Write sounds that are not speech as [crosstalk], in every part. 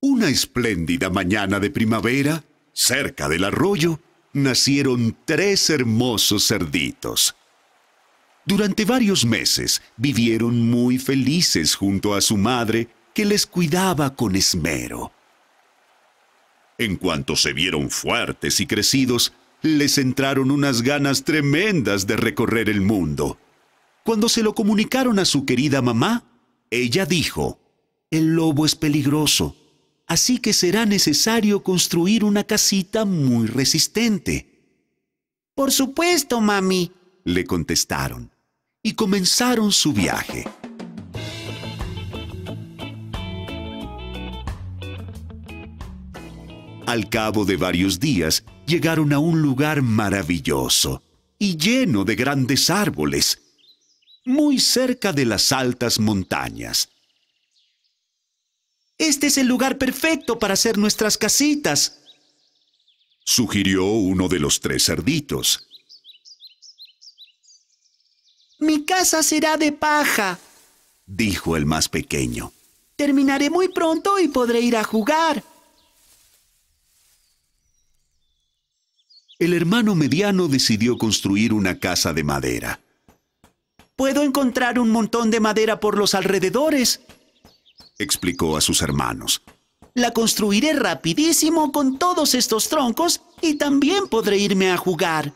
Una espléndida mañana de primavera, cerca del arroyo, nacieron tres hermosos cerditos. Durante varios meses vivieron muy felices junto a su madre, que les cuidaba con esmero. En cuanto se vieron fuertes y crecidos, les entraron unas ganas tremendas de recorrer el mundo. Cuando se lo comunicaron a su querida mamá, ella dijo, El lobo es peligroso, así que será necesario construir una casita muy resistente. Por supuesto, mami, le contestaron, y comenzaron su viaje. Al cabo de varios días, llegaron a un lugar maravilloso y lleno de grandes árboles, muy cerca de las altas montañas. Este es el lugar perfecto para hacer nuestras casitas, sugirió uno de los tres cerditos. Mi casa será de paja, dijo el más pequeño. Terminaré muy pronto y podré ir a jugar. El hermano mediano decidió construir una casa de madera. Puedo encontrar un montón de madera por los alrededores, explicó a sus hermanos. La construiré rapidísimo con todos estos troncos y también podré irme a jugar.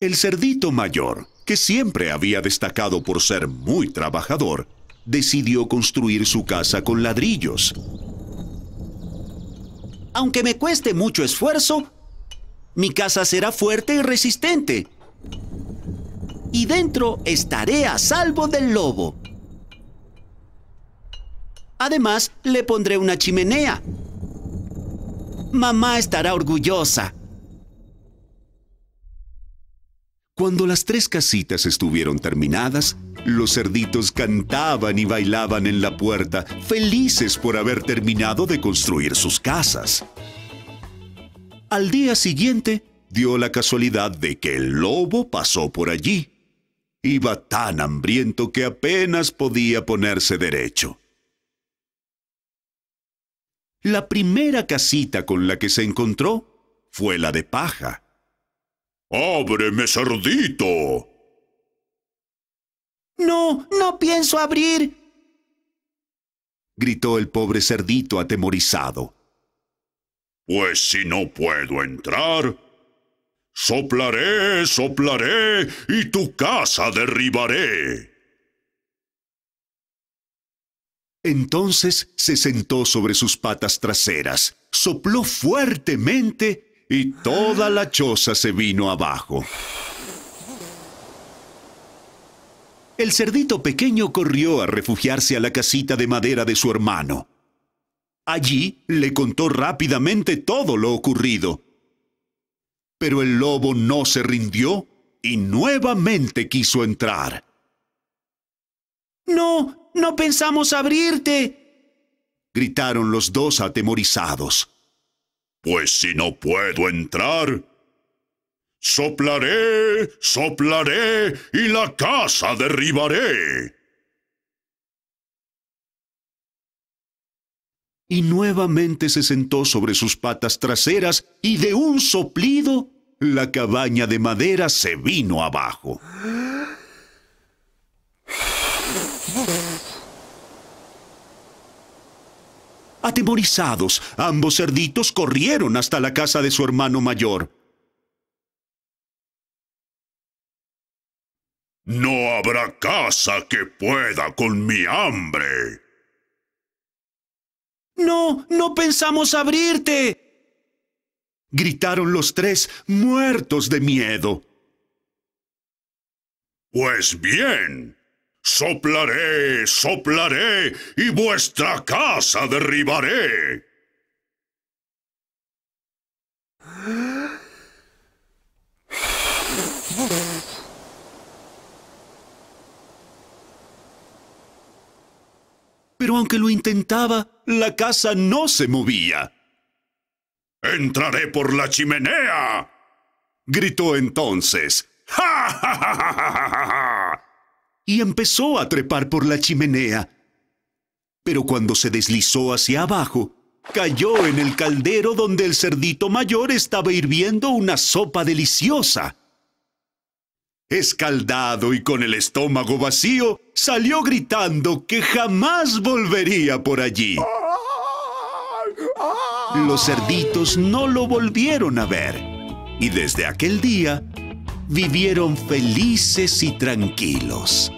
El cerdito mayor, que siempre había destacado por ser muy trabajador, decidió construir su casa con ladrillos. Aunque me cueste mucho esfuerzo, mi casa será fuerte y resistente, y dentro estaré a salvo del lobo. Además, le pondré una chimenea. Mamá estará orgullosa. Cuando las tres casitas estuvieron terminadas, los cerditos cantaban y bailaban en la puerta, felices por haber terminado de construir sus casas. Al día siguiente, dio la casualidad de que el lobo pasó por allí. Iba tan hambriento que apenas podía ponerse derecho. La primera casita con la que se encontró fue la de paja. ¡Ábreme, cerdito! No, no pienso abrir, gritó el pobre cerdito atemorizado. Pues si no puedo entrar, Soplaré, soplaré, y tu casa derribaré. Entonces se sentó sobre sus patas traseras, sopló fuertemente y toda la choza se vino abajo. El cerdito pequeño corrió a refugiarse a la casita de madera de su hermano. Allí le contó rápidamente todo lo ocurrido pero el lobo no se rindió y nuevamente quiso entrar. No, no pensamos abrirte, gritaron los dos atemorizados. Pues si no puedo entrar, soplaré, soplaré y la casa derribaré. y nuevamente se sentó sobre sus patas traseras y de un soplido la cabaña de madera se vino abajo. Atemorizados, ambos cerditos corrieron hasta la casa de su hermano mayor. No habrá casa que pueda con mi hambre, no, no pensamos abrirte. Gritaron los tres, muertos de miedo. Pues bien, soplaré, soplaré, y vuestra casa derribaré. pero aunque lo intentaba, la casa no se movía. ¡Entraré por la chimenea! gritó entonces. [laughs] ja, ja, ja, Y empezó a trepar por la chimenea. Pero cuando se deslizó hacia abajo, cayó en el caldero donde el cerdito mayor estaba hirviendo una sopa deliciosa. Escaldado y con el estómago vacío, salió gritando que jamás volvería por allí. Los cerditos no lo volvieron a ver y desde aquel día vivieron felices y tranquilos.